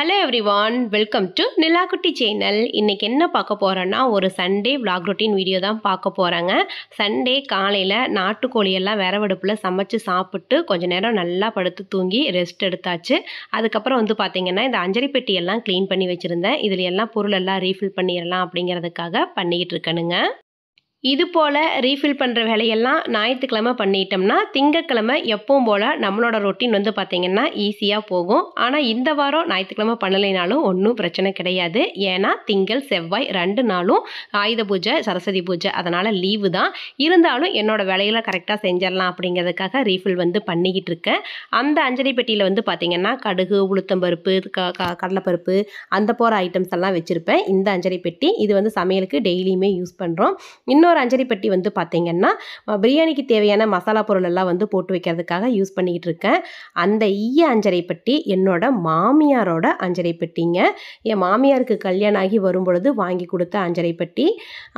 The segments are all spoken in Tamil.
hello everyone welcome to நிலாக்குட்டி சேனல் இன்றைக்கி என்ன பார்க்க போகிறேன்னா ஒரு சண்டே விளாக் ரொட்டீன் வீடியோ தான் பார்க்க போகிறாங்க சண்டே காலையில் நாட்டுக்கோழியெல்லாம் விறவடுப்பில் சமைச்சு சாப்பிட்டு கொஞ்ச நேரம் நல்லா படுத்து தூங்கி ரெஸ்ட் எடுத்தாச்சு அதுக்கப்புறம் வந்து பார்த்திங்கன்னா இந்த அஞ்சலி பெட்டியெல்லாம் க்ளீன் பண்ணி வச்சுருந்தேன் இதில் எல்லாம் பொருளெல்லாம் ரீஃபில் பண்ணிடலாம் அப்படிங்கிறதுக்காக பண்ணிக்கிட்டு இருக்கணுங்க இது போல் ரீஃபில் பண்ணுற வேலையெல்லாம் ஞாயிற்றுக்கிழமை பண்ணிட்டோம்னா திங்கக்கிழமை எப்பவும் போல் நம்மளோட ரொட்டீன் வந்து பார்த்திங்கன்னா ஈஸியாக போகும் ஆனால் இந்த வாரம் ஞாயிற்றுக்கிழமை பண்ணலைனாலும் ஒன்றும் பிரச்சனை கிடையாது ஏன்னா திங்கள் செவ்வாய் ரெண்டு நாளும் ஆயுத பூஜை சரஸ்வதி பூஜை அதனால் லீவு தான் இருந்தாலும் என்னோடய வேலையெல்லாம் கரெக்டாக செஞ்சிடலாம் அப்படிங்கிறதுக்காக ரீஃபில் வந்து பண்ணிக்கிட்டு இருக்கேன் அந்த அஞ்சலி பெட்டியில் வந்து பார்த்திங்கன்னா கடுகு உளுத்தம்பருப்பு க கடலைப்பருப்பு அந்த போகிற ஐட்டம்ஸ் எல்லாம் வச்சுருப்பேன் இந்த அஞ்சலி பெட்டி இது வந்து சமையலுக்கு டெய்லியுமே யூஸ் பண்ணுறோம் இன்னும் இன்னொரு அஞ்சரி பெட்டி வந்து பார்த்திங்கன்னா பிரியாணிக்கு தேவையான மசாலா பொருள் எல்லாம் வந்து போட்டு வைக்கிறதுக்காக யூஸ் பண்ணிக்கிட்டு இருக்கேன் அந்த ஈய அஞ்சரை பெட்டி என்னோட மாமியாரோட அஞ்சரை பெட்டிங்க என் மாமியாருக்கு கல்யாணம் ஆகி வரும்பொழுது வாங்கி கொடுத்த அஞ்சரை பெட்டி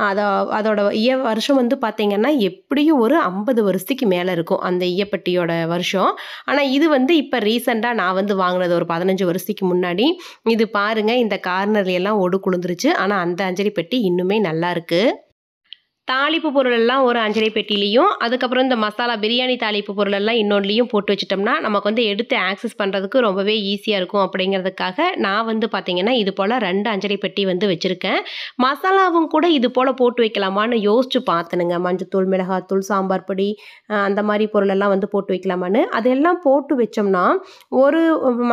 அதை அதோட ஈய வருஷம் வந்து பார்த்திங்கன்னா எப்படியும் ஒரு ஐம்பது வருஷத்துக்கு மேலே இருக்கும் அந்த ஈயப்பட்டியோட வருஷம் ஆனால் இது வந்து இப்போ ரீசெண்டாக நான் வந்து வாங்கினது ஒரு பதினஞ்சு வருஷத்துக்கு முன்னாடி இது பாருங்கள் இந்த கார்னர்ல எல்லாம் ஒடு ஆனால் அந்த அஞ்சலி பெட்டி இன்னுமே நல்லா இருக்குது தாளிப்பு பொருளெல்லாம் ஒரு அஞ்சரை பெட்டிலையும் அதுக்கப்புறம் இந்த மசாலா பிரியாணி தாளிப்பு பொருளெல்லாம் இன்னொன்றுலையும் போட்டு வச்சிட்டோம்னா நமக்கு வந்து எடுத்து ஆக்சஸ் பண்ணுறதுக்கு ரொம்பவே ஈஸியாக இருக்கும் அப்படிங்கிறதுக்காக நான் வந்து பார்த்திங்கன்னா இது போல் ரெண்டு அஞ்சரை பெட்டி வந்து வச்சுருக்கேன் மசாலாவும் கூட இது போல் போட்டு வைக்கலாமான்னு யோசிச்சு பார்த்தனுங்க மஞ்சத்தூள் மிளகாத்தூள் சாம்பார் பொடி அந்த மாதிரி பொருளெல்லாம் வந்து போட்டு வைக்கலாமான்னு அதெல்லாம் போட்டு வச்சோம்னா ஒரு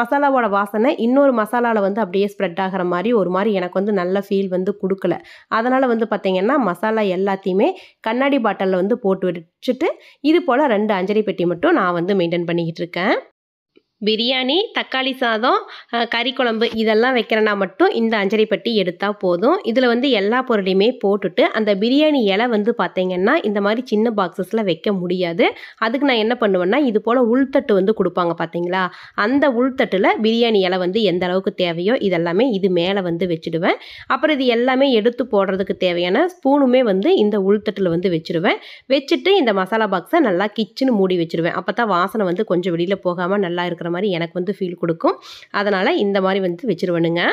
மசாலாவோட வாசனை இன்னொரு மசாலாவில் வந்து அப்படியே ஸ்ப்ரெட் ஆகிற மாதிரி ஒரு மாதிரி எனக்கு வந்து நல்ல ஃபீல் வந்து கொடுக்கல அதனால் வந்து பார்த்திங்கன்னா மசாலா எல்லாத்தையும் எல்லாத்தையுமே கண்ணாடி பாட்டிலில் வந்து போட்டு வச்சுட்டு இது போல் ரெண்டு அஞ்சரை பெட்டி மட்டும் நான் வந்து மெயின்டைன் பண்ணிக்கிட்டு இருக்கேன் பிரியாணி தக்காளி சாதம் கறி குழம்பு இதெல்லாம் வைக்கிறனா மட்டும் இந்த அஞ்சரை பட்டி எடுத்தால் போதும் இதில் வந்து எல்லா பொருளையுமே போட்டுட்டு அந்த பிரியாணி இலை வந்து பார்த்திங்கன்னா இந்த மாதிரி சின்ன பாக்ஸஸில் வைக்க முடியாது அதுக்கு நான் என்ன பண்ணுவேன்னா இது போல் உள்தட்டு வந்து கொடுப்பாங்க பார்த்தீங்களா அந்த உள்தட்டில் பிரியாணி இலை வந்து எந்த அளவுக்கு தேவையோ இதெல்லாமே இது மேலே வந்து வச்சுடுவேன் அப்புறம் இது எல்லாமே எடுத்து போடுறதுக்கு தேவையான ஸ்பூனுமே வந்து இந்த உள்தட்டில் வந்து வச்சுடுவேன் வச்சுட்டு இந்த மசாலா பாக்ஸை நல்லா கிச்சின்னு மூடி வச்சுருவேன் அப்போ தான் வாசனை வந்து கொஞ்சம் வெளியில் போகாமல் நல்லா இருக்கிற மாதிரி எனக்கு வந்து ஃபீல் கொடுக்கும் அதனால் இந்த மாதிரி வந்து வச்சுருவனுங்க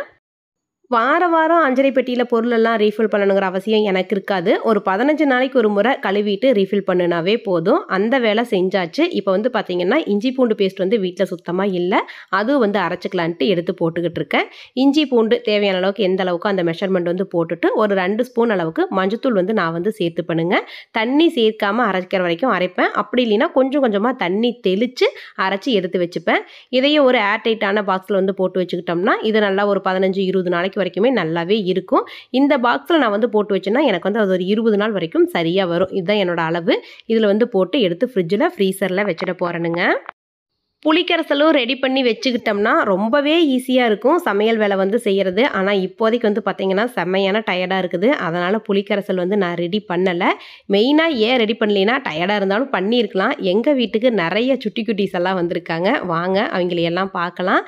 வார வாரம் அஞ்சரை பெட்டியில் பொருளெல்லாம் ரீஃபில் பண்ணணுங்கிற அவசியம் எனக்கு இருக்காது ஒரு பதினஞ்சு நாளைக்கு ஒரு முறை கழுவிட்டு ரீஃபில் பண்ணினாவே போதும் அந்த வேலை செஞ்சாச்சு இப்போ வந்து பார்த்திங்கன்னா இஞ்சி பூண்டு பேஸ்ட் வந்து வீட்டில் சுத்தமாக இல்லை அதுவும் வந்து அரைச்சிக்கலான்ட்டு எடுத்து போட்டுக்கிட்டு இருக்கேன் இஞ்சி பூண்டு தேவையான அளவுக்கு எந்த அளவுக்கு அந்த மெஷர்மெண்ட் வந்து போட்டுட்டு ஒரு ரெண்டு ஸ்பூன் அளவுக்கு மஞ்சத்தூள் வந்து நான் வந்து சேர்த்து பண்ணுங்கள் தண்ணி சேர்க்காமல் அரைக்கிற வரைக்கும் அரைப்பேன் அப்படி இல்லைன்னா கொஞ்சம் கொஞ்சமாக தண்ணி தெளித்து அரைச்சி எடுத்து வச்சுப்பேன் இதையே ஒரு ஏர்டைட்டான பாக்ஸில் வந்து போட்டு வச்சுக்கிட்டோம்னா இது நல்லா ஒரு பதினஞ்சு இருபது நாளைக்கு நாளைக்கு வரைக்குமே நல்லாவே இருக்கும் இந்த பாக்ஸில் நான் வந்து போட்டு வச்சேன்னா எனக்கு வந்து அது ஒரு இருபது நாள் வரைக்கும் சரியாக வரும் இதுதான் என்னோடய அளவு இதில் வந்து போட்டு எடுத்து ஃப்ரிட்ஜில் ஃப்ரீசரில் வச்சுட போகிறேனுங்க புளிக்கரசலும் ரெடி பண்ணி வச்சுக்கிட்டோம்னா ரொம்பவே ஈஸியாக இருக்கும் சமையல் வேலை வந்து செய்கிறது ஆனால் இப்போதைக்கு வந்து பார்த்திங்கன்னா செம்மையான டயர்டாக இருக்குது அதனால் புளிக்கரசல் வந்து நான் ரெடி பண்ணலை மெயினாக ஏன் ரெடி பண்ணலைன்னா டயர்டாக இருந்தாலும் பண்ணியிருக்கலாம் எங்கள் வீட்டுக்கு நிறைய சுட்டி குட்டிஸ் எல்லாம் வந்திருக்காங்க வாங்க அவங்களையெல்லாம் பார்க்கலாம்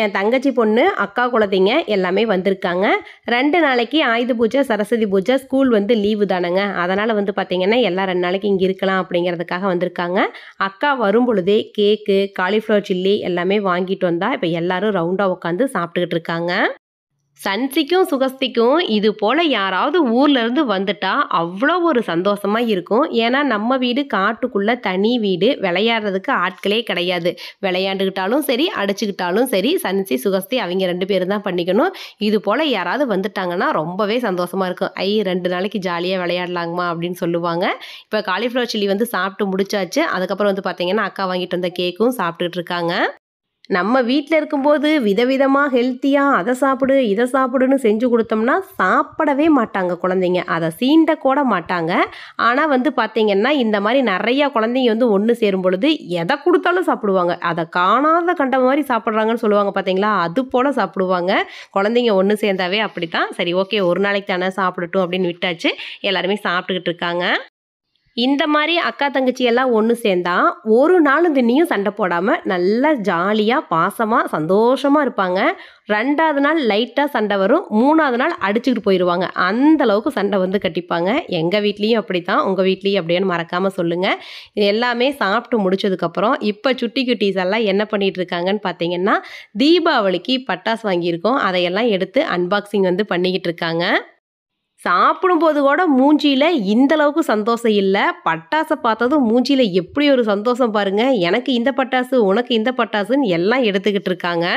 என் தங்கச்சி பொண்ணு அக்கா குழந்தைங்க எல்லாமே வந்திருக்காங்க ரெண்டு நாளைக்கு ஆயுத பூஜை சரஸ்வதி பூஜை ஸ்கூல் வந்து லீவு தானேங்க அதனால் வந்து பார்த்திங்கன்னா எல்லாம் ரெண்டு நாளைக்கு இங்கே இருக்கலாம் அப்படிங்கிறதுக்காக வந்திருக்காங்க அக்கா வரும் பொழுதே கேக்கு காலிஃப்ளவர் சில்லி எல்லாமே வாங்கிட்டு வந்தால் இப்போ எல்லோரும் ரவுண்டாக உட்காந்து சாப்பிட்டுக்கிட்டு இருக்காங்க சன்சிக்கும் சுகஸ்திக்கும் இது போல் யாராவது ஊர்லேருந்து வந்துட்டா அவ்வளோ ஒரு சந்தோஷமாக இருக்கும் ஏன்னா நம்ம வீடு காட்டுக்குள்ளே தனி வீடு விளையாடுறதுக்கு ஆட்களே கிடையாது விளையாண்டுக்கிட்டாலும் சரி அடிச்சுக்கிட்டாலும் சரி சன்சி சுகஸ்தி அவங்க ரெண்டு பேரும் தான் பண்ணிக்கணும் இது போல் யாராவது வந்துட்டாங்கன்னா ரொம்பவே சந்தோஷமாக இருக்கும் ஐ ரெண்டு நாளைக்கு ஜாலியாக விளையாடலாங்கம்மா அப்படின்னு சொல்லுவாங்க இப்போ காலிஃப்ளவர் சில்லி வந்து சாப்பிட்டு முடிச்சாச்சு அதுக்கப்புறம் வந்து பார்த்திங்கன்னா அக்கா வாங்கிட்டு வந்த கேக்கும் சாப்பிட்டுட்டு இருக்காங்க நம்ம வீட்டில் இருக்கும்போது விதவிதமாக ஹெல்த்தியாக அதை சாப்பிடு இதை சாப்பிடுன்னு செஞ்சு கொடுத்தோம்னா சாப்பிடவே மாட்டாங்க குழந்தைங்க அதை சீண்ட கூட மாட்டாங்க ஆனால் வந்து பார்த்திங்கன்னா இந்த மாதிரி நிறையா குழந்தைங்க வந்து ஒன்று சேரும் பொழுது எதை கொடுத்தாலும் சாப்பிடுவாங்க அதை காணாத கண்ட மாதிரி சாப்பிட்றாங்கன்னு சொல்லுவாங்க பார்த்தீங்களா அது போல் சாப்பிடுவாங்க குழந்தைங்க ஒன்று சேர்ந்தாவே அப்படி தான் சரி ஓகே ஒரு நாளைக்கு தானே சாப்பிடட்டும் அப்படின்னு விட்டாச்சு எல்லாருமே சாப்பிட்டுக்கிட்டு இருக்காங்க இந்த மாதிரி அக்கா தங்கச்சி எல்லாம் ஒன்று சேர்ந்தா ஒரு நாளும் தினியும் சண்டை போடாமல் நல்லா ஜாலியாக பாசமாக சந்தோஷமாக இருப்பாங்க ரெண்டாவது நாள் லைட்டாக சண்டை வரும் மூணாவது நாள் அடிச்சுக்கிட்டு போயிடுவாங்க அந்த அளவுக்கு சண்டை வந்து கட்டிப்பாங்க எங்கள் வீட்லேயும் அப்படி தான் உங்கள் வீட்லேயும் அப்படின்னு மறக்காமல் சொல்லுங்கள் இது எல்லாமே சாப்பிட்டு முடிச்சதுக்கப்புறம் இப்போ சுட்டி குட்டீஸ் எல்லாம் என்ன பண்ணிகிட்டு இருக்காங்கன்னு பார்த்தீங்கன்னா தீபாவளிக்கு பட்டாசு வாங்கியிருக்கோம் அதையெல்லாம் எடுத்து அன்பாக்சிங் வந்து பண்ணிக்கிட்டு இருக்காங்க சாப்பிடும்போது கூட மூஞ்சியில் இந்தளவுக்கு சந்தோஷம் இல்லை பட்டாசை பார்த்ததும் மூஞ்சியில் எப்படி ஒரு சந்தோஷம் பாருங்கள் எனக்கு இந்த பட்டாசு உனக்கு இந்த பட்டாசுன்னு எல்லாம் எடுத்துக்கிட்டு இருக்காங்க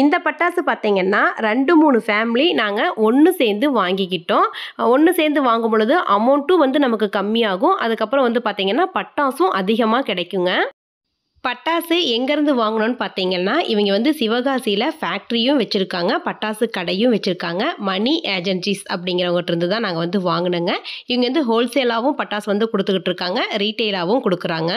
இந்த பட்டாசு பார்த்தீங்கன்னா ரெண்டு மூணு ஃபேமிலி நாங்கள் ஒன்று சேர்ந்து வாங்கிக்கிட்டோம் ஒன்று சேர்ந்து வாங்கும் பொழுது அமௌண்ட்டும் வந்து நமக்கு கம்மியாகும் அதுக்கப்புறம் வந்து பார்த்திங்கன்னா பட்டாசும் அதிகமாக கிடைக்குங்க பட்டாசு எங்கேருந்து வாங்கணும்னு பார்த்தீங்கன்னா இவங்க வந்து சிவகாசியில் ஃபேக்ட்ரியும் வச்சுருக்காங்க பட்டாசு கடையும் வச்சுருக்காங்க மணி ஏஜென்சிஸ் இருந்து தான் நாங்கள் வந்து வாங்கினோங்க இவங்க வந்து ஹோல்சேலாகவும் பட்டாசு வந்து கொடுத்துக்கிட்டு இருக்காங்க ரீட்டெயிலாகவும் கொடுக்குறாங்க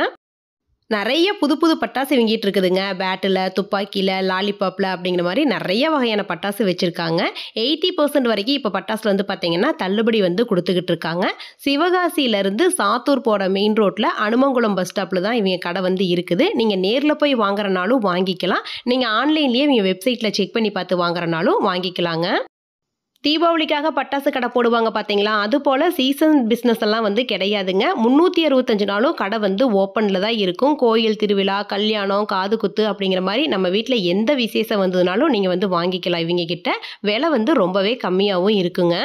நிறைய புது புது பட்டாசு விங்கிட்டு இருக்குதுங்க பேட்டில் துப்பாக்கியில் லாலிபாப்பில் அப்படிங்கிற மாதிரி நிறைய வகையான பட்டாசு வச்சுருக்காங்க எயிட்டி பர்சன்ட் வரைக்கும் இப்போ பட்டாசில் வந்து பார்த்தீங்கன்னா தள்ளுபடி வந்து கொடுத்துக்கிட்டு இருக்காங்க சிவகாசியிலேருந்து சாத்தூர் போட மெயின் ரோட்டில் அனுமங்குளம் பஸ் ஸ்டாப்பில் தான் இவங்க கடை வந்து இருக்குது நீங்கள் நேரில் போய் வாங்குறனாலும் வாங்கிக்கலாம் நீங்கள் ஆன்லைன்லேயே இவங்க வெப்சைட்டில் செக் பண்ணி பார்த்து வாங்குறனாலும் வாங்கிக்கலாங்க தீபாவளிக்காக பட்டாசு கடை போடுவாங்க பார்த்தீங்களா அது போல் சீசன் பிஸ்னஸ் எல்லாம் வந்து கிடையாதுங்க முந்நூற்றி அறுபத்தஞ்சு நாளும் கடை வந்து ஓப்பனில் தான் இருக்கும் கோயில் திருவிழா கல்யாணம் காது குத்து அப்படிங்கிற மாதிரி நம்ம வீட்டில் எந்த விசேஷம் வந்ததுனாலும் நீங்கள் வந்து வாங்கிக்கலாம் இவங்க கிட்ட விலை வந்து ரொம்பவே கம்மியாகவும் இருக்குங்க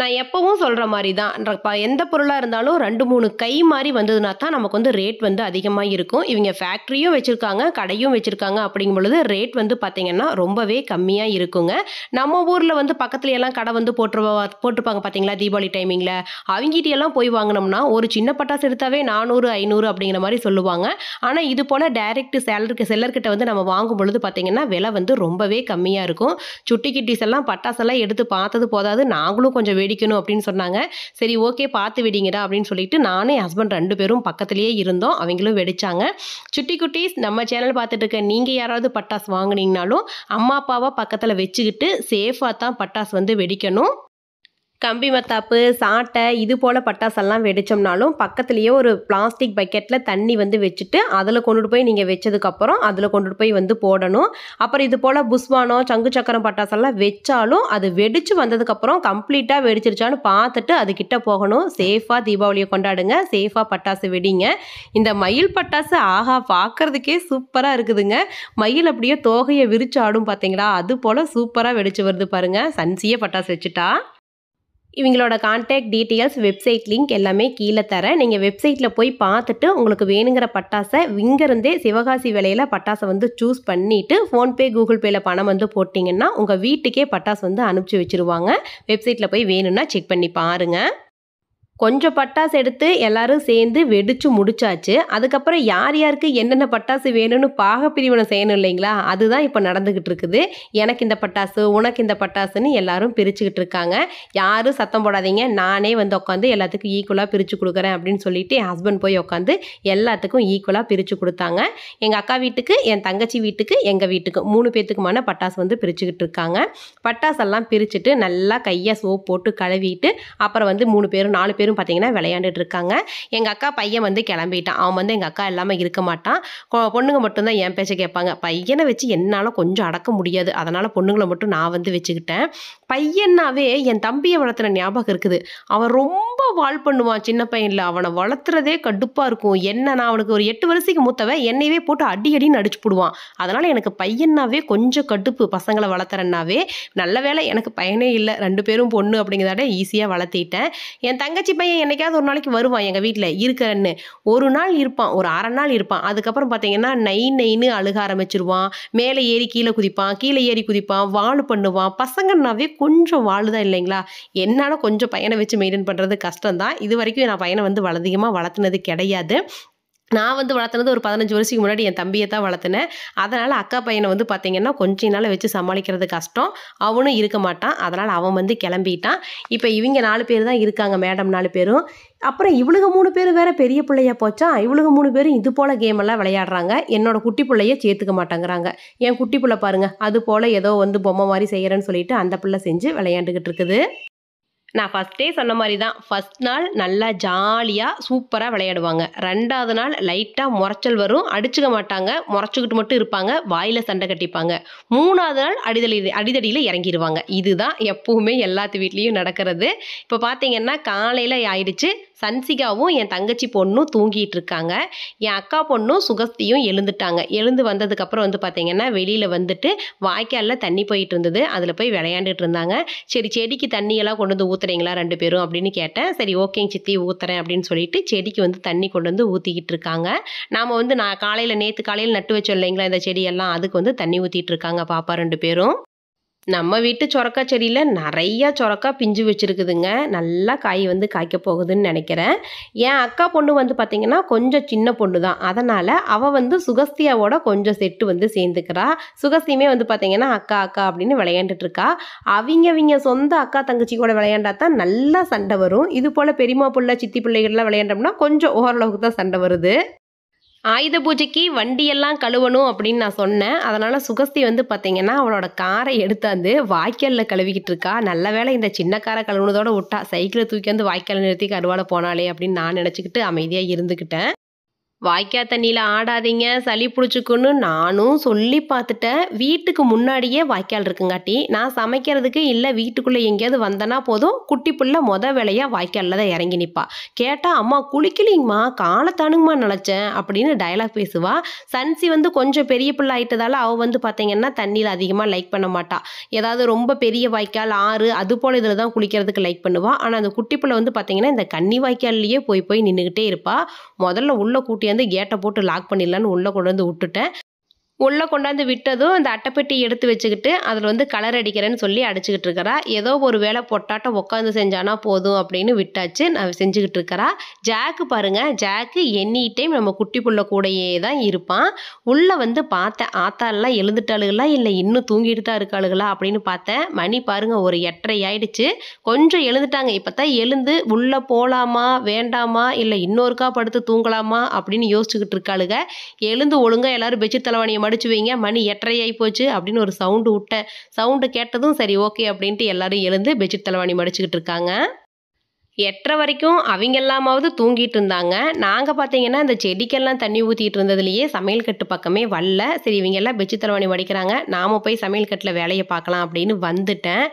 நான் எப்பவும் சொல்கிற மாதிரி தான் எந்த பொருளாக இருந்தாலும் ரெண்டு மூணு கை மாதிரி வந்ததுனா தான் நமக்கு வந்து ரேட் வந்து அதிகமாக இருக்கும் இவங்க ஃபேக்ட்ரியும் வச்சுருக்காங்க கடையும் வச்சுருக்காங்க அப்படிங்கும் பொழுது ரேட் வந்து பார்த்திங்கன்னா ரொம்பவே கம்மியாக இருக்குங்க நம்ம ஊரில் வந்து பக்கத்துல எல்லாம் கடை வந்து போட்டுருவா போட்டிருப்பாங்க பார்த்தீங்களா தீபாவளி டைமிங்கில் எல்லாம் போய் வாங்கினோம்னா ஒரு சின்ன பட்டாசு எடுத்தாவே நானூறு ஐநூறு அப்படிங்கிற மாதிரி சொல்லுவாங்க ஆனால் இது போல் டைரெக்ட் சேலருக்கு செல்லர்கிட்ட வந்து நம்ம வாங்கும் பொழுது பார்த்திங்கன்னா விலை வந்து ரொம்பவே கம்மியாக இருக்கும் சுட்டி கிட்டிஸ் எல்லாம் பட்டாசெல்லாம் எடுத்து பார்த்தது போதாது நாங்களும் கொஞ்சம் வெடிக்கணும் அப்படின்னு சொன்னாங்க சரி ஓகே பார்த்து வெடிங்கடா அப்படின்னு சொல்லிட்டு நானும் என் ஹஸ்பண்ட் ரெண்டு பேரும் பக்கத்துலேயே இருந்தோம் அவங்களும் வெடித்தாங்க சுட்டி குட்டீஸ் நம்ம சேனல் பார்த்துட்டு இருக்க நீங்கள் யாராவது பட்டாசு வாங்கினீங்கனாலும் அம்மா அப்பாவை பக்கத்தில் வச்சுக்கிட்டு சேஃபாக தான் பட்டாசு வந்து வெடிக்கணும் கம்பி மத்தாப்பு சாட்டை இது போல் பட்டாசெல்லாம் வெடித்தோம்னாலும் பக்கத்துலேயே ஒரு பிளாஸ்டிக் பக்கெட்டில் தண்ணி வந்து வச்சுட்டு அதில் கொண்டுட்டு போய் நீங்கள் வச்சதுக்கப்புறம் அதில் கொண்டுட்டு போய் வந்து போடணும் அப்புறம் இது போல் புஸ்வானம் சங்கு சக்கரம் பட்டாசெல்லாம் வச்சாலும் அது வெடித்து வந்ததுக்கப்புறம் கம்ப்ளீட்டாக வெடிச்சிருச்சான்னு பார்த்துட்டு அதுக்கிட்ட போகணும் சேஃபாக தீபாவளியை கொண்டாடுங்க சேஃபாக பட்டாசு வெடிங்க இந்த மயில் பட்டாசு ஆஹா பார்க்குறதுக்கே சூப்பராக இருக்குதுங்க மயில் அப்படியே தோகையை விரிச்சாடும் பார்த்தீங்களா அது போல் சூப்பராக வெடிச்சு வருது பாருங்கள் சன்சியே பட்டாசு வச்சுட்டா இவங்களோட கான்டாக்ட் டீட்டெயில்ஸ் வெப்சைட் லிங்க் எல்லாமே கீழே தரேன் நீங்கள் வெப்சைட்டில் போய் பார்த்துட்டு உங்களுக்கு வேணுங்கிற பட்டாசை இங்கேருந்தே சிவகாசி விலையில் பட்டாசை வந்து சூஸ் பண்ணிவிட்டு ஃபோன்பே கூகுள் பேயில் பணம் வந்து போட்டிங்கன்னா உங்கள் வீட்டுக்கே பட்டாசு வந்து அனுப்பிச்சி வச்சுருவாங்க வெப்சைட்டில் போய் வேணும்னா செக் பண்ணி பாருங்கள் கொஞ்சம் பட்டாசு எடுத்து எல்லாரும் சேர்ந்து வெடிச்சு முடிச்சாச்சு அதுக்கப்புறம் யார் யாருக்கு என்னென்ன பட்டாசு வேணும்னு பாக பிரிவினை செய்யணும் இல்லைங்களா அதுதான் இப்போ நடந்துக்கிட்டு இருக்குது எனக்கு இந்த பட்டாசு உனக்கு இந்த பட்டாசுன்னு எல்லாரும் பிரிச்சுக்கிட்டு இருக்காங்க யாரும் சத்தம் போடாதீங்க நானே வந்து உட்காந்து எல்லாத்துக்கும் ஈக்குவலாக பிரித்து கொடுக்குறேன் அப்படின்னு சொல்லிட்டு என் ஹஸ்பண்ட் போய் உட்காந்து எல்லாத்துக்கும் ஈக்குவலாக பிரித்து கொடுத்தாங்க எங்கள் அக்கா வீட்டுக்கு என் தங்கச்சி வீட்டுக்கு எங்கள் வீட்டுக்கு மூணு பேத்துக்குமான பட்டாசு வந்து பிரிச்சுக்கிட்டு இருக்காங்க பட்டாசெல்லாம் பிரிச்சுட்டு நல்லா கையை சோப் போட்டு கழுவிட்டு அப்புறம் வந்து மூணு பேரும் நாலு பேர் பேரும் பார்த்தீங்கன்னா விளையாண்டுட்டு இருக்காங்க எங்கள் அக்கா பையன் வந்து கிளம்பிட்டான் அவன் வந்து எங்கள் அக்கா இல்லாமல் இருக்க மாட்டான் பொண்ணுங்க மட்டும்தான் என் பேச்சை கேட்பாங்க பையனை வச்சு என்னால் கொஞ்சம் அடக்க முடியாது அதனால் பொண்ணுங்களை மட்டும் நான் வந்து வச்சுக்கிட்டேன் பையன்னாவே என் தம்பியை வளர்த்துன ஞாபகம் இருக்குது அவன் ரொம்ப வால் பண்ணுவான் சின்ன பையனில் அவனை வளர்த்துறதே கடுப்பாக இருக்கும் என்ன நான் அவனுக்கு ஒரு எட்டு வருஷத்துக்கு மூத்தவன் என்னையவே போட்டு அடி அடின்னு அடிச்சு போடுவான் அதனால் எனக்கு பையன்னாவே கொஞ்சம் கடுப்பு பசங்களை வளர்த்துறன்னாவே நல்ல வேலை எனக்கு பையனே இல்லை ரெண்டு பேரும் பொண்ணு அப்படிங்கிறத ஈஸியாக வளர்த்திட்டேன் என் தங்கச்சி பையன் என்னைக்காவது ஒரு நாளைக்கு வருவான் எங்கள் வீட்டில் இருக்கிறன்னு ஒரு நாள் இருப்பான் ஒரு அரை நாள் இருப்பான் அதுக்கப்புறம் பார்த்தீங்கன்னா நை நைன்னு அழுக ஆரம்பிச்சிருவான் மேலே ஏறி கீழே குதிப்பான் கீழே ஏறி குதிப்பான் வாழ் பண்ணுவான் பசங்கன்னாவே கொஞ்சம் வாழுதா இல்லைங்களா என்னால் கொஞ்சம் பையனை வச்சு மெயின்டைன் பண்ணுறது கஷ்டம் தான் இது வரைக்கும் நான் பையனை வந்து அதிகமாக வளர்த்துனது கிடையாது நான் வந்து வளர்த்துனது ஒரு பதினஞ்சு வருஷத்துக்கு முன்னாடி என் தம்பியை தான் வளர்த்துனேன் அதனால் அக்கா பையனை வந்து பார்த்திங்கன்னா கொஞ்ச நாள் வச்சு சமாளிக்கிறது கஷ்டம் அவனும் இருக்க மாட்டான் அதனால் அவன் வந்து கிளம்பிட்டான் இப்போ இவங்க நாலு பேர் தான் இருக்காங்க மேடம் நாலு பேரும் அப்புறம் இவளுங்க மூணு பேர் வேற பெரிய பிள்ளையா போச்சா இவளுங்க மூணு பேரும் இது போல் கேம் எல்லாம் விளையாடுறாங்க என்னோட குட்டி பிள்ளைய சேர்த்துக்க மாட்டேங்கிறாங்க என் குட்டி பிள்ளை பாருங்க அது போல் ஏதோ வந்து பொம்மை மாதிரி செய்கிறேன்னு சொல்லிட்டு அந்த பிள்ளை செஞ்சு விளையாண்டுக்கிட்டு இருக்குது நான் ஃபஸ்ட்டே சொன்ன மாதிரி தான் ஃபஸ்ட் நாள் நல்லா ஜாலியாக சூப்பராக விளையாடுவாங்க ரெண்டாவது நாள் லைட்டாக முறைச்சல் வரும் அடிச்சுக்க மாட்டாங்க முறைச்சிக்கிட்டு மட்டும் இருப்பாங்க வாயில் சண்டை கட்டிப்பாங்க மூணாவது நாள் அடிதடி அடிதடியில் இறங்கிடுவாங்க இதுதான் எப்போவுமே எல்லாத்து வீட்லேயும் நடக்கிறது இப்போ பார்த்தீங்கன்னா காலையில் ஆயிடுச்சு சன்சிகாவும் என் தங்கச்சி பொண்ணும் தூங்கிட்டு இருக்காங்க என் அக்கா பொண்ணும் சுகஸ்தியும் எழுந்துட்டாங்க எழுந்து வந்ததுக்கப்புறம் வந்து பார்த்தீங்கன்னா வெளியில் வந்துட்டு வாய்க்காலில் தண்ணி போயிட்டு இருந்தது அதில் போய் விளையாண்டுட்டு இருந்தாங்க சரி செடிக்கு தண்ணியெல்லாம் கொண்டு வந்து ஊற்றுறீங்களா ரெண்டு பேரும் அப்படின்னு கேட்டேன் சரி ஓகேங்க சித்தி ஊற்றுறேன் அப்படின்னு சொல்லிட்டு செடிக்கு வந்து தண்ணி கொண்டு வந்து ஊற்றிக்கிட்டு இருக்காங்க நாம் வந்து நான் காலையில் நேற்று காலையில் நட்டு வச்சோம் இல்லைங்களா இந்த செடியெல்லாம் அதுக்கு வந்து தண்ணி ஊற்றிட்டு இருக்காங்க பாப்பா ரெண்டு பேரும் நம்ம வீட்டு சொரக்கா செடியில் நிறையா சொரக்கா பிஞ்சு வச்சுருக்குதுங்க நல்லா காய் வந்து காய்க்க போகுதுன்னு நினைக்கிறேன் என் அக்கா பொண்ணு வந்து பார்த்திங்கன்னா கொஞ்சம் சின்ன பொண்ணு தான் அதனால் அவள் வந்து சுகஸ்தியாவோட கொஞ்சம் செட்டு வந்து சேர்ந்துக்கிறா சுகஸ்தியுமே வந்து பார்த்திங்கன்னா அக்கா அக்கா அப்படின்னு விளையாண்டுட்ருக்கா அவங்க அவங்க சொந்த அக்கா தங்கச்சி கூட விளையாண்டா தான் நல்லா சண்டை வரும் இது போல் பெரியமா பிள்ளை சித்தி பிள்ளைகள்லாம் விளையாண்டோம்னா கொஞ்சம் ஓரளவுக்கு தான் சண்டை வருது ஆயுத பூஜைக்கு வண்டியெல்லாம் கழுவணும் அப்படின்னு நான் சொன்னேன் அதனால் சுகஸ்தி வந்து பார்த்தீங்கன்னா அவளோட காரை எடுத்தாந்து வாய்க்காலில் கழுவிக்கிட்டு இருக்கா நல்ல வேலை இந்த சின்ன காரை கழுவுனதோட விட்டா சைக்கிளை தூக்கி வந்து வாய்க்கால் நிறுத்தி கருவாலை போனாலே அப்படின்னு நான் நினச்சிக்கிட்டு அமைதியாக இருந்துக்கிட்டேன் வாய்க்கா தண்ணியில் ஆடாதீங்க சளி பிடிச்சிக்குன்னு நானும் சொல்லி பார்த்துட்டேன் வீட்டுக்கு முன்னாடியே வாய்க்கால் இருக்குங்காட்டி நான் சமைக்கிறதுக்கு இல்லை வீட்டுக்குள்ளே எங்கேயாவது வந்தேன்னா போதும் குட்டி பிள்ளை மொத வேலையாக வாய்க்காலில் தான் இறங்கி நிற்பா கேட்டால் அம்மா குளிக்கலிங்கம்மா காலத்தானுங்கம்மா நினச்சேன் அப்படின்னு டைலாக் பேசுவா சன்சி வந்து கொஞ்சம் பெரிய புள்ள ஆகிட்டதால அவள் வந்து பார்த்தீங்கன்னா தண்ணியில் அதிகமாக லைக் பண்ண மாட்டா ஏதாவது ரொம்ப பெரிய வாய்க்கால் ஆறு அது போல் இதில் தான் குளிக்கிறதுக்கு லைக் பண்ணுவாள் ஆனால் அந்த குட்டி பிள்ளை வந்து பார்த்தீங்கன்னா இந்த கன்னி வாய்க்கால்லையே போய் போய் நின்றுக்கிட்டே இருப்பாள் முதல்ல உள்ளே கூட்டி கூட்டியாந்து கேட்டை போட்டு லாக் பண்ணிடலான்னு உள்ளே கொண்டு வந்து விட்டுட்டேன் உள்ளே கொண்டாந்து விட்டதும் அந்த அட்டைப்பெட்டி எடுத்து வச்சுக்கிட்டு அதில் வந்து கலர் அடிக்கிறேன்னு சொல்லி அடிச்சுக்கிட்டு இருக்கிறா ஏதோ ஒரு வேலை பொட்டாட்டம் உட்காந்து செஞ்சானா போதும் அப்படின்னு விட்டாச்சு நான் செஞ்சுக்கிட்டு இருக்கிறா ஜாக்கு பாருங்கள் ஜாக்கு எனி டைம் நம்ம குட்டி புள்ள கூடையே தான் இருப்பான் உள்ளே வந்து பார்த்தேன் ஆத்தாலெலாம் எழுந்துட்டாளுகளா இல்லை இன்னும் தூங்கிட்டு தான் இருக்காளுகளா அப்படின்னு பார்த்தேன் மணி பாருங்கள் ஒரு எட்டரை ஆயிடுச்சு கொஞ்சம் எழுந்துட்டாங்க இப்போ தான் எழுந்து உள்ளே போகலாமா வேண்டாமா இல்லை இன்னொருக்கா படுத்து தூங்கலாமா அப்படின்னு யோசிச்சுக்கிட்டு இருக்காளுங்க எழுந்து ஒழுங்காக எல்லோரும் பெச்சு தலைவாணியை மடிச்சு வைங்க மணி எட்டரை ஆகி போச்சு அப்படின்னு ஒரு சவுண்டு விட்ட சவுண்டு கேட்டதும் சரி ஓகே அப்படின்ட்டு எல்லாரும் எழுந்து பெட்ஷீட் தலைவாணி மடிச்சுக்கிட்டு இருக்காங்க எட்டரை வரைக்கும் அவங்க எல்லாமாவது தூங்கிட்டு இருந்தாங்க நாங்கள் பார்த்தீங்கன்னா இந்த செடிக்கெல்லாம் தண்ணி ஊற்றிட்டு இருந்ததுலேயே சமையல் கட்டு பக்கமே வரல சரி இவங்க எல்லாம் பெச்சு தலைவாணி வடிக்கிறாங்க நாம் போய் சமையல் கட்டில் வேலையை பார்க்கலாம் அப்படின்னு வந்துட்டேன்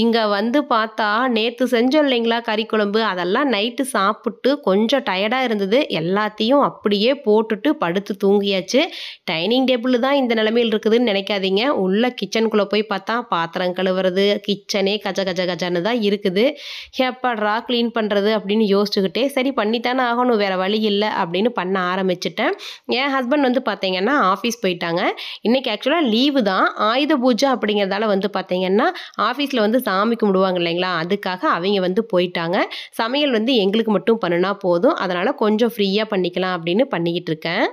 இங்கே வந்து பார்த்தா நேற்று செஞ்சோம் இல்லைங்களா கறி குழம்பு அதெல்லாம் நைட்டு சாப்பிட்டு கொஞ்சம் டயர்டாக இருந்தது எல்லாத்தையும் அப்படியே போட்டுட்டு படுத்து தூங்கியாச்சு டைனிங் டேபிள் தான் இந்த நிலமையில் இருக்குதுன்னு நினைக்காதீங்க உள்ள கிச்சனுக்குள்ளே போய் பார்த்தா பாத்திரம் கழுவுறது கிச்சனே கஜ கஜ கஜன்னு தான் இருக்குது எப்படா க்ளீன் க்ளீன் பண்ணுறது அப்படின்னு யோசிச்சுக்கிட்டே சரி பண்ணித்தானே ஆகணும் வேறு வழி இல்லை அப்படின்னு பண்ண ஆரம்பிச்சிட்டேன் என் ஹஸ்பண்ட் வந்து பார்த்தீங்கன்னா ஆஃபீஸ் போயிட்டாங்க இன்றைக்கி ஆக்சுவலாக லீவு தான் ஆயுத பூஜை அப்படிங்கிறதால வந்து பார்த்தீங்கன்னா ஆஃபீஸில் வந்து சாமி கும்பிடுவாங்க இல்லைங்களா அதுக்காக அவங்க வந்து போயிட்டாங்க சமையல் வந்து எங்களுக்கு மட்டும் பண்ணுனா போதும் அதனால் கொஞ்சம் ஃப்ரீயாக பண்ணிக்கலாம் அப்படின்னு பண்ணிக்கிட்டு இருக்கேன்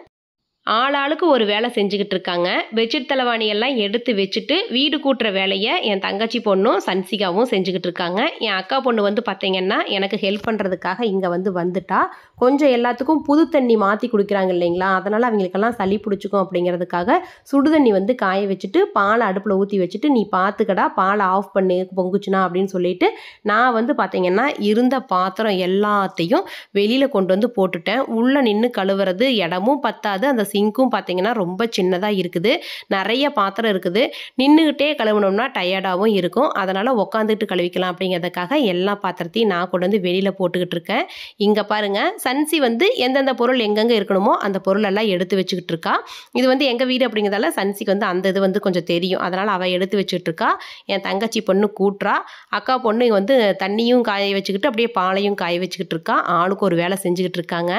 ஆளாளுக்கு ஒரு வேலை செஞ்சுக்கிட்டு இருக்காங்க பெட்ஷீட் எல்லாம் எடுத்து வச்சுட்டு வீடு கூட்டுற வேலையை என் தங்கச்சி பொண்ணும் சன்சிகாவும் செஞ்சுக்கிட்டு இருக்காங்க என் அக்கா பொண்ணு வந்து பார்த்திங்கன்னா எனக்கு ஹெல்ப் பண்ணுறதுக்காக இங்கே வந்து வந்துட்டா கொஞ்சம் எல்லாத்துக்கும் புது தண்ணி மாற்றி கொடுக்குறாங்க இல்லைங்களா அதனால் அவங்களுக்கெல்லாம் சளி பிடிச்சிக்கும் அப்படிங்கிறதுக்காக சுடு தண்ணி வந்து காய வச்சுட்டு பாலை அடுப்பில் ஊற்றி வச்சுட்டு நீ பார்த்துக்கடா பாலை ஆஃப் பண்ணி பொங்குச்சுனா அப்படின்னு சொல்லிட்டு நான் வந்து பார்த்திங்கன்னா இருந்த பாத்திரம் எல்லாத்தையும் வெளியில் கொண்டு வந்து போட்டுட்டேன் உள்ளே நின்று கழுவுறது இடமும் பத்தாது அந்த சிங்க்கும் பார்த்தீங்கன்னா ரொம்ப சின்னதாக இருக்குது நிறைய பாத்திரம் இருக்குது நின்றுக்கிட்டே கழுவினோம்னா டயர்டாகவும் இருக்கும் அதனால் உக்காந்துக்கிட்டு கழுவிக்கலாம் அப்படிங்கிறதுக்காக எல்லா பாத்திரத்தையும் நான் கொண்டு வந்து வெளியில் போட்டுக்கிட்டு இருக்கேன் இங்கே பாருங்கள் சன்சி வந்து எந்தெந்த பொருள் எங்கெங்கே இருக்கணுமோ அந்த பொருளெல்லாம் எடுத்து வச்சுக்கிட்டு இருக்கா இது வந்து எங்கள் வீடு அப்படிங்கிறதால சன்சிக்கு வந்து அந்த இது வந்து கொஞ்சம் தெரியும் அதனால் அவள் எடுத்து வச்சுக்கிட்டு இருக்கா என் தங்கச்சி பொண்ணு கூட்டுறா அக்கா பொண்ணு வந்து தண்ணியும் காய வச்சுக்கிட்டு அப்படியே பாலையும் காய வச்சுக்கிட்டு இருக்கா ஆளுக்கு ஒரு வேலை செஞ்சுக்கிட்டு இருக்காங்க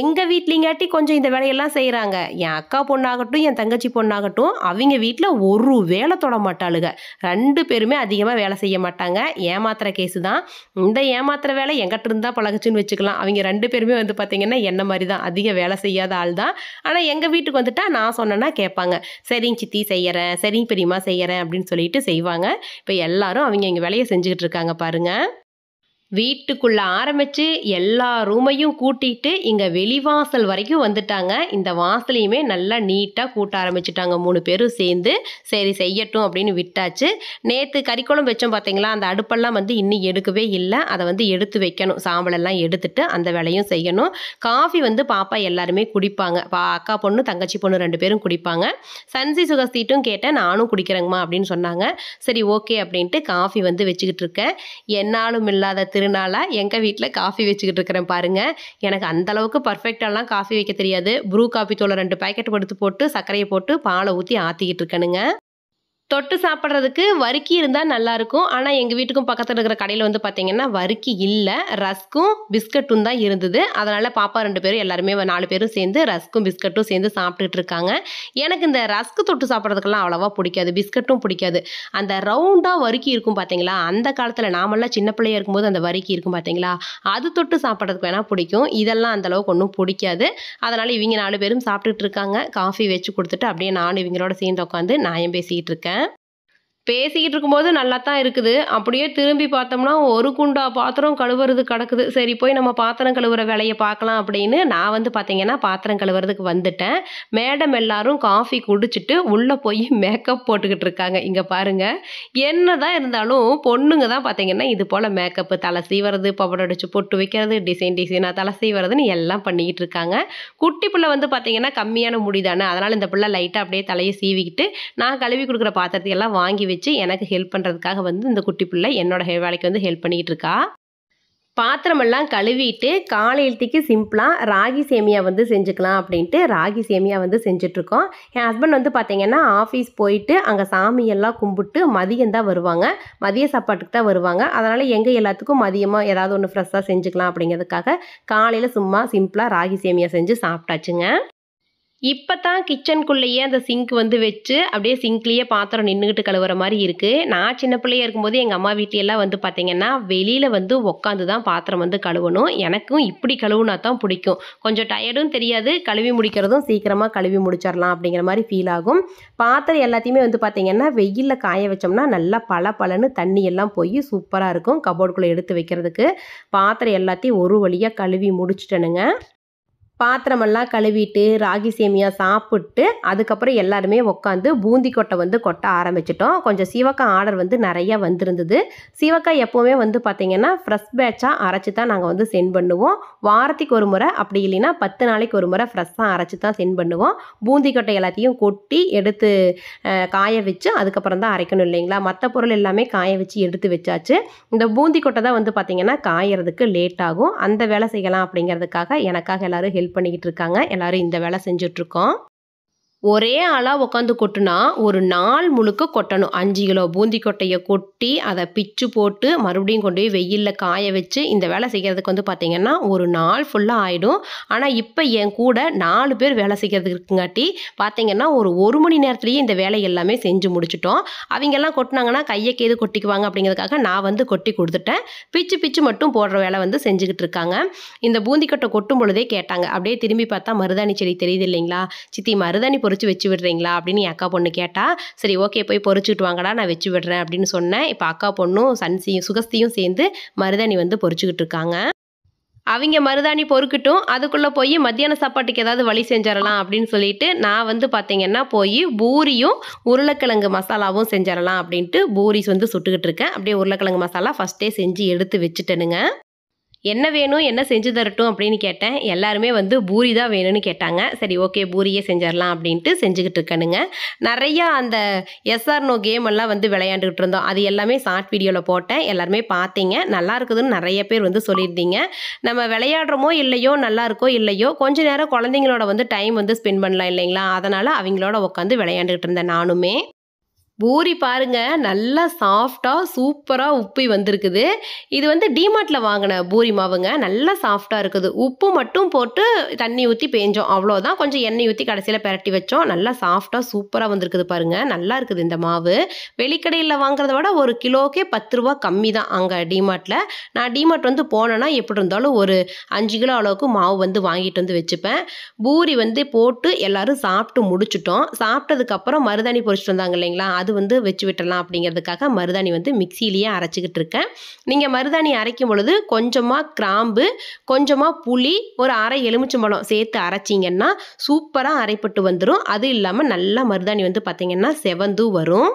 எங்கள் வீட்லேங்காட்டி கொஞ்சம் இந்த வேலையெல்லாம் செய்கிற செய்கிறாங்க என் அக்கா பொண்ணாகட்டும் என் தங்கச்சி பொண்ணாகட்டும் அவங்க வீட்டில் ஒரு வேலை தொட மாட்டாளுங்க ரெண்டு பேருமே அதிகமாக வேலை செய்ய மாட்டாங்க ஏமாத்துற கேஸு தான் இந்த ஏமாத்துற வேலை எங்கிட்ட இருந்தால் பழகுச்சுன்னு வச்சுக்கலாம் அவங்க ரெண்டு பேருமே வந்து பார்த்திங்கன்னா என்ன மாதிரி தான் அதிக வேலை செய்யாத ஆள் தான் ஆனால் எங்கள் வீட்டுக்கு வந்துட்டால் நான் சொன்னேன்னா கேட்பாங்க சரிங்க சித்தி செய்கிறேன் சரிங்க பெரியமா செய்கிறேன் அப்படின்னு சொல்லிட்டு செய்வாங்க இப்போ எல்லாரும் அவங்க எங்கள் வேலையை செஞ்சுக்கிட்டு இருக்காங்க பாருங்கள் வீட்டுக்குள்ளே ஆரம்பித்து எல்லா ரூமையும் கூட்டிகிட்டு இங்கே வெளிவாசல் வரைக்கும் வந்துட்டாங்க இந்த வாசலையுமே நல்லா நீட்டாக கூட்ட ஆரம்பிச்சிட்டாங்க மூணு பேரும் சேர்ந்து சரி செய்யட்டும் அப்படின்னு விட்டாச்சு நேற்று கறிக்குழம்பு வச்சோம் பாத்தீங்களா அந்த அடுப்பெல்லாம் வந்து இன்னும் எடுக்கவே இல்லை அதை வந்து எடுத்து வைக்கணும் சாம்பலெல்லாம் எடுத்துட்டு அந்த வேலையும் செய்யணும் காஃபி வந்து பாப்பா எல்லாருமே குடிப்பாங்க பா அக்கா பொண்ணு தங்கச்சி பொண்ணு ரெண்டு பேரும் குடிப்பாங்க சன்சி சுகஸ்தீட்டும் கேட்டேன் நானும் குடிக்கிறேங்கம்மா அப்படின்னு சொன்னாங்க சரி ஓகே அப்படின்ட்டு காஃபி வந்து வச்சுக்கிட்டு இருக்கேன் என்னாலும் இல்லாத திரு திருநாளாக எங்கள் வீட்டில் காஃபி வச்சுக்கிட்டு இருக்கிறேன் பாருங்கள் எனக்கு அந்தளவுக்கு பர்ஃபெக்டாலாம் காஃபி வைக்க தெரியாது ப்ரூ காஃபி தூளை ரெண்டு பேக்கெட் கொடுத்து போட்டு சர்க்கரையை போட்டு பாலை ஊற்றி ஆற்றிக்கிட்டு இருக்கணுங்க தொட்டு சாப்பிட்றதுக்கு வறுக்கி இருந்தால் நல்லாயிருக்கும் ஆனால் எங்கள் வீட்டுக்கும் பக்கத்தில் இருக்கிற கடையில் வந்து பார்த்தீங்கன்னா வறுக்கி இல்லை ரஸ்க்கும் பிஸ்கட்டும் தான் இருந்தது அதனால் பாப்பா ரெண்டு பேரும் எல்லாருமே நாலு பேரும் சேர்ந்து ரஸ்க்கும் பிஸ்கட்டும் சேர்ந்து சாப்பிட்டுட்டு இருக்காங்க எனக்கு இந்த ரஸ்க்கு தொட்டு சாப்பிட்றதுக்கெல்லாம் அவ்வளோவா பிடிக்காது பிஸ்கட்டும் பிடிக்காது அந்த ரவுண்டாக வறுக்கி இருக்கும் பார்த்தீங்களா அந்த காலத்தில் நாமெல்லாம் சின்ன பிள்ளையாக இருக்கும்போது அந்த வறுக்கி இருக்கும் பார்த்தீங்களா அது தொட்டு சாப்பிட்றதுக்கு வேணால் பிடிக்கும் இதெல்லாம் அந்தளவுக்கு ஒன்றும் பிடிக்காது அதனால் இவங்க நாலு பேரும் சாப்பிட்டுட்டு இருக்காங்க காஃபி வச்சு கொடுத்துட்டு அப்படியே நானும் இவங்களோட சேர்ந்து உட்காந்து நான் பேசிகிட்டு இருக்கேன் பேசிக்கிட்டு இருக்கும்போது நல்லா தான் இருக்குது அப்படியே திரும்பி பார்த்தோம்னா ஒரு குண்டா பாத்திரம் கழுவுறது கிடக்குது சரி போய் நம்ம பாத்திரம் கழுவுற வேலையை பார்க்கலாம் அப்படின்னு நான் வந்து பார்த்தீங்கன்னா பாத்திரம் கழுவுறதுக்கு வந்துட்டேன் மேடம் எல்லாரும் காஃபி குடிச்சிட்டு உள்ளே போய் மேக்கப் போட்டுக்கிட்டு இருக்காங்க இங்கே பாருங்கள் என்ன தான் இருந்தாலும் பொண்ணுங்க தான் பார்த்தீங்கன்னா இது போல் மேக்கப்பு தலை சீவறது பவுடர் அடிச்சு பொட்டு வைக்கிறது டிசைன் டிசைனாக தலை சீவரதுன்னு எல்லாம் பண்ணிக்கிட்டு இருக்காங்க குட்டி பிள்ளை வந்து பார்த்தீங்கன்னா கம்மியான முடி தானே அதனால் இந்த பிள்ளை லைட்டாக அப்படியே தலையை சீவிக்கிட்டு நான் கழுவி கொடுக்குற பாத்திரத்தையெல்லாம் வாங்கி வச்சு எனக்கு ஹெல்ப் பண்ணுறதுக்காக வந்து இந்த குட்டி பிள்ளை என்னோடய வேலைக்கு வந்து ஹெல்ப் பண்ணிகிட்டு இருக்கா பாத்திரமெல்லாம் கழுவிட்டு காலை எழுத்துக்கு சிம்பிளாக ராகி சேமியா வந்து செஞ்சுக்கலாம் அப்படின்ட்டு ராகி சேமியா வந்து செஞ்சிட்ருக்கோம் என் ஹஸ்பண்ட் வந்து பார்த்திங்கன்னா ஆஃபீஸ் போயிட்டு அங்கே சாமியெல்லாம் கும்பிட்டு மதியம் தான் வருவாங்க மதிய சாப்பாட்டுக்கு தான் வருவாங்க அதனால் எங்கள் எல்லாத்துக்கும் மதியமாக ஏதாவது ஒன்று ஃப்ரெஷ்ஷாக செஞ்சுக்கலாம் அப்படிங்கிறதுக்காக காலையில் சும்மா சிம்பிளாக ராகி சேமியா செஞ்சு சாப்பிட்டாச்சுங்க இப்போ தான் கிச்சனுக்குள்ளேயே அந்த சிங்க் வந்து வச்சு அப்படியே சிங்க்லேயே பாத்திரம் நின்றுக்கிட்டு கழுவுற மாதிரி இருக்குது நான் சின்ன பிள்ளையாக இருக்கும்போது எங்கள் அம்மா வீட்டிலையெல்லாம் வந்து பார்த்திங்கன்னா வெளியில் வந்து உட்காந்து தான் பாத்திரம் வந்து கழுவணும் எனக்கும் இப்படி கழுவுனா தான் பிடிக்கும் கொஞ்சம் டயர்டும் தெரியாது கழுவி முடிக்கிறதும் சீக்கிரமாக கழுவி முடிச்சிடலாம் அப்படிங்கிற மாதிரி ஃபீல் ஆகும் பாத்திரம் எல்லாத்தையுமே வந்து பார்த்திங்கன்னா வெயிலில் காய வச்சோம்னா நல்லா பல பலன்னு தண்ணி எல்லாம் போய் சூப்பராக இருக்கும் கபோர்டுக்குள்ளே எடுத்து வைக்கிறதுக்கு பாத்திரம் எல்லாத்தையும் ஒரு வழியாக கழுவி முடிச்சிட்டனுங்க பாத்திரமெல்லாம் கழுவிட்டு ராகி சேமியா சாப்பிட்டு அதுக்கப்புறம் எல்லாருமே உட்காந்து பூந்தி கொட்டை வந்து கொட்ட ஆரம்பிச்சிட்டோம் கொஞ்சம் சீவக்காய் ஆர்டர் வந்து நிறையா வந்திருந்தது சீவக்காய் எப்போவுமே வந்து பார்த்திங்கன்னா ஃப்ரெஷ் பேட்சாக அரைச்சி தான் நாங்கள் வந்து சென்ட் பண்ணுவோம் வாரத்துக்கு ஒரு முறை அப்படி இல்லைன்னா பத்து நாளைக்கு ஒரு முறை ஃப்ரெஷ்ஷாக அரைச்சி தான் சென்ட் பண்ணுவோம் பூந்தி கொட்டை எல்லாத்தையும் கொட்டி எடுத்து காய வச்சு அதுக்கப்புறம் தான் அரைக்கணும் இல்லைங்களா மற்ற பொருள் எல்லாமே காய வச்சு எடுத்து வச்சாச்சு இந்த பூந்தி கொட்டை தான் வந்து பார்த்திங்கன்னா காயறதுக்கு லேட் ஆகும் அந்த வேலை செய்யலாம் அப்படிங்கிறதுக்காக எனக்காக எல்லோரும் ஹெல்ப் பண்ணிக்கிட்டு இருக்காங்க எல்லாரும் இந்த வேலை செஞ்சிட்ருக்கோம் ஒரே ஆளாக உட்காந்து கொட்டுனா ஒரு நாள் முழுக்க கொட்டணும் அஞ்சு கிலோ பூந்தி கொட்டையை கொட்டி அதை பிச்சு போட்டு மறுபடியும் கொண்டு போய் வெயிலில் காய வச்சு இந்த வேலை செய்கிறதுக்கு வந்து பார்த்திங்கன்னா ஒரு நாள் ஃபுல்லாக ஆகிடும் ஆனால் இப்போ என் கூட நாலு பேர் வேலை செய்கிறதுக்கு இருக்குங்காட்டி பார்த்திங்கன்னா ஒரு ஒரு மணி நேரத்துலேயே இந்த வேலை எல்லாமே செஞ்சு முடிச்சிட்டோம் அவங்கெல்லாம் கொட்டினாங்கன்னா கையை கேது கொட்டிக்குவாங்க அப்படிங்கிறதுக்காக நான் வந்து கொட்டி கொடுத்துட்டேன் பிச்சு பிச்சு மட்டும் போடுற வேலை வந்து செஞ்சுக்கிட்டு இருக்காங்க இந்த பூந்தி கொட்டை கொட்டும் பொழுதே கேட்டாங்க அப்படியே திரும்பி பார்த்தா மருதாணி செடி தெரியுது இல்லைங்களா சித்தி மருதாணி பொருள் பொறிச்சு வச்சு விடுறீங்களா அப்படின்னு என் அக்கா பொண்ணு கேட்டால் சரி ஓகே போய் பொறிச்சுட்டு வாங்கடா நான் வச்சு விடுறேன் அப்படின்னு சொன்னேன் இப்போ அக்கா பொண்ணும் சன்சியும் சுகஸ்தியும் சேர்ந்து மருதாணி வந்து பொறிச்சுக்கிட்டு இருக்காங்க அவங்க மருதாணி பொறுக்கட்டும் அதுக்குள்ளே போய் மத்தியான சாப்பாட்டுக்கு ஏதாவது வழி செஞ்சிடலாம் அப்படின்னு சொல்லிட்டு நான் வந்து பார்த்தீங்கன்னா போய் பூரியும் உருளைக்கிழங்கு மசாலாவும் செஞ்சிடலாம் அப்படின்ட்டு பூரிஸ் வந்து சுட்டுக்கிட்டு இருக்கேன் அப்படியே உருளைக்கிழங்கு மசாலா ஃபஸ்ட்டே செஞ்சு எடுத்து வச்சுட்டேனுங்க என்ன வேணும் என்ன செஞ்சு தரட்டும் அப்படின்னு கேட்டேன் எல்லாருமே வந்து பூரி தான் வேணும்னு கேட்டாங்க சரி ஓகே பூரியே செஞ்சிடலாம் அப்படின்ட்டு செஞ்சுக்கிட்டு இருக்கணுங்க நிறையா அந்த எஸ்ஆர்னோ கேம் எல்லாம் வந்து விளையாண்டுக்கிட்டு இருந்தோம் அது எல்லாமே ஷார்ட் வீடியோவில் போட்டேன் எல்லாருமே பார்த்தீங்க நல்லா இருக்குதுன்னு நிறைய பேர் வந்து சொல்லியிருந்தீங்க நம்ம விளையாடுறோமோ இல்லையோ நல்லா இருக்கோ இல்லையோ கொஞ்ச நேரம் குழந்தைங்களோட வந்து டைம் வந்து ஸ்பெண்ட் பண்ணலாம் இல்லைங்களா அதனால் அவங்களோட உட்காந்து விளையாண்டுக்கிட்டு இருந்தேன் நானுமே பூரி பாருங்க நல்லா சாஃப்டாக சூப்பராக உப்பி வந்திருக்குது இது வந்து டிமார்ட்டில் வாங்கின பூரி மாவுங்க நல்லா சாஃப்டாக இருக்குது உப்பு மட்டும் போட்டு தண்ணி ஊற்றி பேஞ்சோம் அவ்வளோதான் கொஞ்சம் எண்ணெய் ஊற்றி கடைசியில் பரட்டி வச்சோம் நல்லா சாஃப்டாக சூப்பராக வந்திருக்குது பாருங்கள் நல்லா இருக்குது இந்த மாவு வெளிக்கடையில் வாங்குறத விட ஒரு கிலோக்கே பத்து ரூபா கம்மி தான் அங்கே டிமார்ட்டில் நான் டிமார்ட் வந்து போனேன்னா எப்படி இருந்தாலும் ஒரு அஞ்சு கிலோ அளவுக்கு மாவு வந்து வாங்கிட்டு வந்து வச்சுப்பேன் பூரி வந்து போட்டு எல்லோரும் சாப்பிட்டு முடிச்சிட்டோம் சாப்பிட்டதுக்கப்புறம் மருதாணி பொறிச்சிட்டு வந்தாங்க இல்லைங்களா அது வந்து வச்சு விட்டுடலாம் அப்படிங்கிறதுக்காக மருதாணி வந்து மிக்சியிலேயே அரைச்சிக்கிட்டு இருக்கேன் நீங்கள் மருதாணி அரைக்கும் பொழுது கொஞ்சமாக கிராம்பு கொஞ்சமாக புளி ஒரு அரை எலுமிச்சம்பழம் சேர்த்து அரைச்சிங்கன்னா சூப்பராக அரைப்பட்டு வந்துடும் அது இல்லாமல் நல்லா மருதாணி வந்து பார்த்திங்கன்னா செவந்தும் வரும்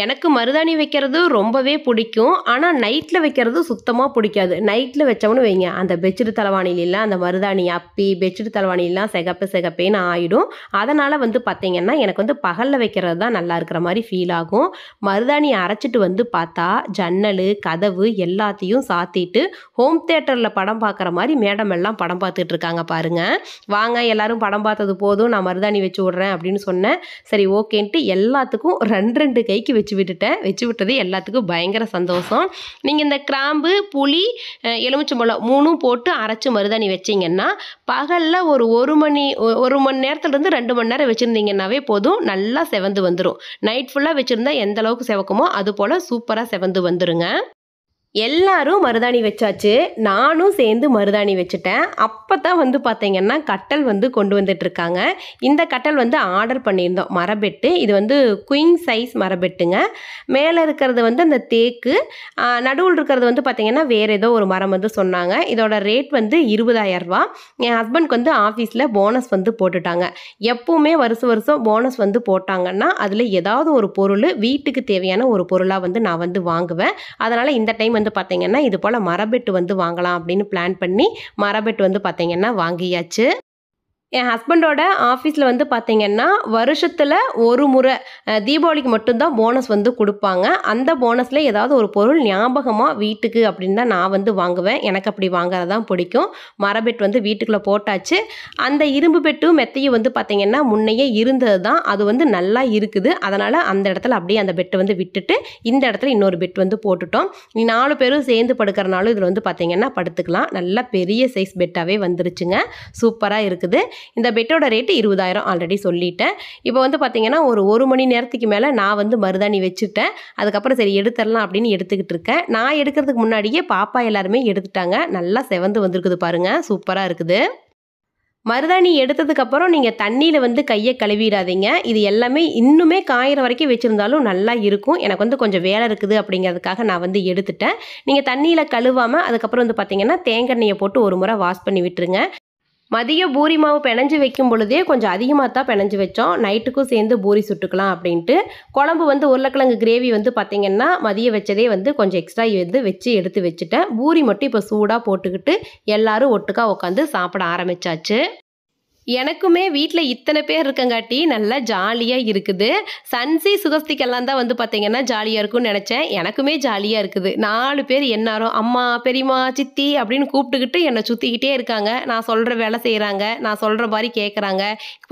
எனக்கு மருதாணி வைக்கிறது ரொம்பவே பிடிக்கும் ஆனால் நைட்டில் வைக்கிறது சுத்தமாக பிடிக்காது நைட்டில் வச்சோம்னு வைங்க அந்த பெட்ஷீட் தலைவாணிலாம் அந்த மருதாணி அப்பி பெட்ஷீட் தலைவாணிலாம் சிகப்பு சிகப்பேன்னு ஆகிடும் அதனால் வந்து பார்த்திங்கன்னா எனக்கு வந்து பகலில் வைக்கிறது தான் நல்லா இருக்கிற மாதிரி ஃபீல் ஆகும் மருதாணி அரைச்சிட்டு வந்து பார்த்தா ஜன்னல் கதவு எல்லாத்தையும் சாத்திட்டு ஹோம் தேட்டரில் படம் பார்க்குற மாதிரி மேடம் எல்லாம் படம் பார்த்துட்டு இருக்காங்க பாருங்கள் வாங்க எல்லோரும் படம் பார்த்தது போதும் நான் மருதாணி வச்சு விட்றேன் அப்படின்னு சொன்னேன் சரி ஓகேன்ட்டு எல்லாத்துக்கும் ரெண்டு ரெண்டு கைக்கு வச்சு விட்டுட்டேன் வச்சு விட்டது எல்லாத்துக்கும் பயங்கர சந்தோஷம் நீங்கள் இந்த கிராம்பு புளி எலுமிச்சம்பழம் மூணும் போட்டு அரைச்சி மருதாணி வச்சிங்கன்னா பகலில் ஒரு ஒரு மணி ஒரு மணி நேரத்துலேருந்து ரெண்டு மணி நேரம் வச்சுருந்தீங்கன்னாவே போதும் நல்லா செவந்து வந்துடும் நைட் ஃபுல்லாக வச்சுருந்தா எந்த அளவுக்கு செவக்குமோ அது போல் சூப்பராக செவந்து வந்துடுங்க எல்லாரும் மருதாணி வச்சாச்சு நானும் சேர்ந்து மருதாணி வச்சுட்டேன் அப்போ தான் வந்து பார்த்தீங்கன்னா கட்டல் வந்து கொண்டு வந்துட்டுருக்காங்க இந்த கட்டல் வந்து ஆர்டர் பண்ணியிருந்தோம் மரபெட்டு இது வந்து குயின் சைஸ் மரபெட்டுங்க மேலே இருக்கிறது வந்து அந்த தேக்கு நடுவில் இருக்கிறது வந்து பார்த்திங்கன்னா வேறு ஏதோ ஒரு மரம் வந்து சொன்னாங்க இதோட ரேட் வந்து இருபதாயிரரூபா என் ஹஸ்பண்ட்க்கு வந்து ஆஃபீஸில் போனஸ் வந்து போட்டுட்டாங்க எப்போவுமே வருஷம் வருஷம் போனஸ் வந்து போட்டாங்கன்னா அதில் ஏதாவது ஒரு பொருள் வீட்டுக்கு தேவையான ஒரு பொருளாக வந்து நான் வந்து வாங்குவேன் அதனால் இந்த டைம் வந்து பார்த்தீங்கன்னா இது போல் மரபெட்டு வந்து வாங்கலாம் அப்படின்னு பிளான் பண்ணி மரபெட்டு வந்து பார்த்தீங்கன்னா வாங்கியாச்சு என் ஹஸ்பண்டோட ஆஃபீஸில் வந்து பார்த்திங்கன்னா வருஷத்தில் ஒரு முறை தீபாவளிக்கு மட்டும்தான் போனஸ் வந்து கொடுப்பாங்க அந்த போனஸில் ஏதாவது ஒரு பொருள் ஞாபகமாக வீட்டுக்கு அப்படின்னு தான் நான் வந்து வாங்குவேன் எனக்கு அப்படி வாங்குறது தான் பிடிக்கும் மரபெட் வந்து வீட்டுக்குள்ளே போட்டாச்சு அந்த இரும்பு பெட்டும் மெத்தையும் வந்து பார்த்திங்கன்னா முன்னையே இருந்தது தான் அது வந்து நல்லா இருக்குது அதனால் அந்த இடத்துல அப்படியே அந்த பெட்டை வந்து விட்டுட்டு இந்த இடத்துல இன்னொரு பெட் வந்து போட்டுட்டோம் நீ நாலு பேரும் சேர்ந்து படுக்கிறனாலும் இதில் வந்து பார்த்திங்கன்னா படுத்துக்கலாம் நல்லா பெரிய சைஸ் பெட்டாகவே வந்துருச்சுங்க சூப்பராக இருக்குது இந்த பெட்டோட ரேட்டு இருபதாயிரம் ஆல்ரெடி சொல்லிட்டேன் இப்போ வந்து பார்த்திங்கன்னா ஒரு ஒரு மணி நேரத்துக்கு மேலே நான் வந்து மருதாணி வச்சுட்டேன் அதுக்கப்புறம் சரி எடுத்துடலாம் அப்படின்னு எடுத்துக்கிட்டு இருக்கேன் நான் எடுக்கிறதுக்கு முன்னாடியே பாப்பா எல்லாருமே எடுத்துட்டாங்க நல்லா செவந்து வந்திருக்குது பாருங்கள் சூப்பராக இருக்குது மருதாணி எடுத்ததுக்கப்புறம் நீங்கள் தண்ணியில் வந்து கையை கழுவிடாதீங்க இது எல்லாமே இன்னுமே காயிற வரைக்கும் வச்சுருந்தாலும் நல்லா இருக்கும் எனக்கு வந்து கொஞ்சம் வேலை இருக்குது அப்படிங்கிறதுக்காக நான் வந்து எடுத்துட்டேன் நீங்கள் தண்ணியில் கழுவாமல் அதுக்கப்புறம் வந்து பார்த்திங்கன்னா தேங்காய் எண்ணெயை போட்டு ஒரு முறை வாஷ் பண்ணி விட்டுருங்க மதியம் பூரி மாவு பிணைஞ்சு வைக்கும் பொழுதே கொஞ்சம் அதிகமாக தான் பிணைஞ்சு வச்சோம் நைட்டுக்கும் சேர்ந்து பூரி சுட்டுக்கலாம் அப்படின்ட்டு குழம்பு வந்து உருளைக்கிழங்கு கிரேவி வந்து பார்த்திங்கன்னா மதியம் வச்சதே வந்து கொஞ்சம் எக்ஸ்ட்ரா வந்து வச்சு எடுத்து வச்சுட்டேன் பூரி மட்டும் இப்போ சூடாக போட்டுக்கிட்டு எல்லோரும் ஒட்டுக்காக உட்காந்து சாப்பிட ஆரம்பித்தாச்சு எனக்குமே வீட்டில் இத்தனை பேர் இருக்கங்காட்டி நல்லா ஜாலியாக இருக்குது சன்சி சுகஸ்திக்கெல்லாம் தான் வந்து பார்த்தீங்கன்னா ஜாலியாக இருக்கும்னு நினச்சேன் எனக்குமே ஜாலியாக இருக்குது நாலு பேர் என்னாரோ அம்மா பெரியம்மா சித்தி அப்படின்னு கூப்பிட்டுக்கிட்டு என்னை சுற்றிக்கிட்டே இருக்காங்க நான் சொல்கிற வேலை செய்கிறாங்க நான் சொல்கிற மாதிரி கேட்குறாங்க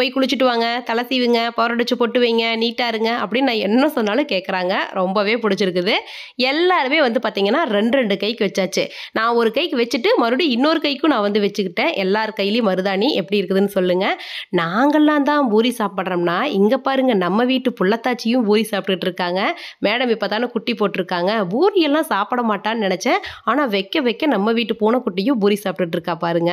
போய் குளிச்சுட்டு வாங்க தலை சீவுங்க பரடிச்சு பொட்டு வைங்க நீட்டாக இருங்க அப்படின்னு நான் என்ன சொன்னாலும் கேட்குறாங்க ரொம்பவே பிடிச்சிருக்குது எல்லாருமே வந்து பார்த்தீங்கன்னா ரெண்டு ரெண்டு கைக்கு வச்சாச்சு நான் ஒரு கைக்கு வச்சுட்டு மறுபடியும் இன்னொரு கைக்கும் நான் வந்து வச்சுக்கிட்டேன் எல்லார் கையிலையும் மருதாணி எப்படி இருக்குதுன்னு சொல்லுங்க நாங்கள்லாம் தான் பூரி சாப்பிட்றோம்னா இங்கே பாருங்க நம்ம வீட்டு புள்ளத்தாச்சியும் பூரி சாப்பிட்டுட்டு இருக்காங்க மேடம் இப்போ தானே குட்டி போட்டிருக்காங்க பூரியெல்லாம் சாப்பிட மாட்டான்னு நினச்சேன் ஆனால் வைக்க வைக்க நம்ம வீட்டு குட்டியும் பூரி சாப்பிட்டுட்டு இருக்கா பாருங்க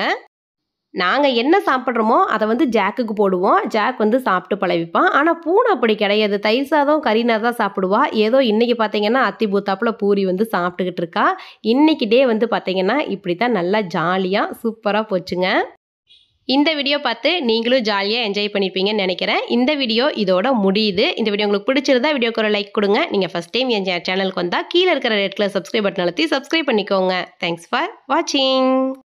நாங்கள் என்ன சாப்பிட்றோமோ அதை வந்து ஜாக்குக்கு போடுவோம் ஜாக் வந்து சாப்பிட்டு பழவிப்பான் ஆனால் பூனை அப்படி கிடையாது தயிர் சாதம் கறினா தான் சாப்பிடுவா ஏதோ இன்றைக்கி பார்த்தீங்கன்னா அத்தி பூத்தாப்பில் பூரி வந்து சாப்பிட்டுக்கிட்டு இருக்கா இன்னைக்கு டே வந்து பார்த்தீங்கன்னா இப்படி தான் நல்லா ஜாலியாக சூப்பராக போச்சுங்க இந்த வீடியோ பார்த்து நீங்களும் ஜாலியாக என்ஜாய் பண்ணியிருப்பீங்கன்னு நினைக்கிறேன் இந்த வீடியோ இதோட முடியுது இந்த வீடியோ உங்களுக்கு பிடிச்சிருந்தா வீடியோக்கு ஒரு லைக் கொடுங்க நீங்கள் ஃபஸ்ட் டைம் என் சேனலுக்கு வந்தால் கீழே இருக்கிற ரெட் கலர் சப்ஸ்கிரைப் பட்டன் அழுத்தி சப்ஸ்கிரைப் பண்ணிக்கோங்க தேங்க்ஸ் ஃபார் வாட்சிங்